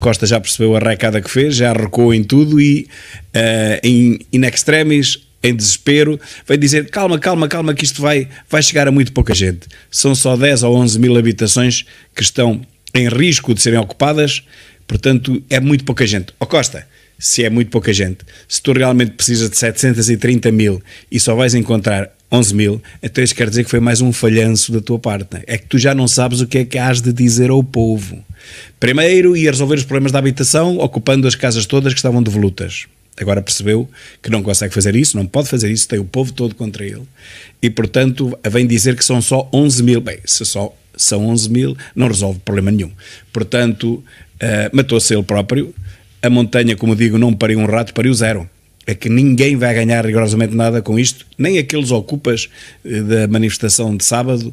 Costa já percebeu a recada que fez, já recuou em tudo e, uh, em in extremis, em desespero, Vai dizer: calma, calma, calma, que isto vai, vai chegar a muito pouca gente. São só 10 ou 11 mil habitações que estão em risco de serem ocupadas Portanto, é muito pouca gente. Ó oh, Costa, se é muito pouca gente, se tu realmente precisas de 730 mil e só vais encontrar 11 mil, então isso quer dizer que foi mais um falhanço da tua parte. É? é que tu já não sabes o que é que has de dizer ao povo. Primeiro ia resolver os problemas da habitação ocupando as casas todas que estavam devolutas. Agora percebeu que não consegue fazer isso, não pode fazer isso, tem o povo todo contra ele. E, portanto, vem dizer que são só 11 mil. Bem, se só são 11 mil, não resolve problema nenhum. Portanto, uh, matou-se ele próprio. A montanha, como digo, não pariu um rato, pariu zero. É que ninguém vai ganhar rigorosamente nada com isto, nem aqueles ocupas eh, da manifestação de sábado.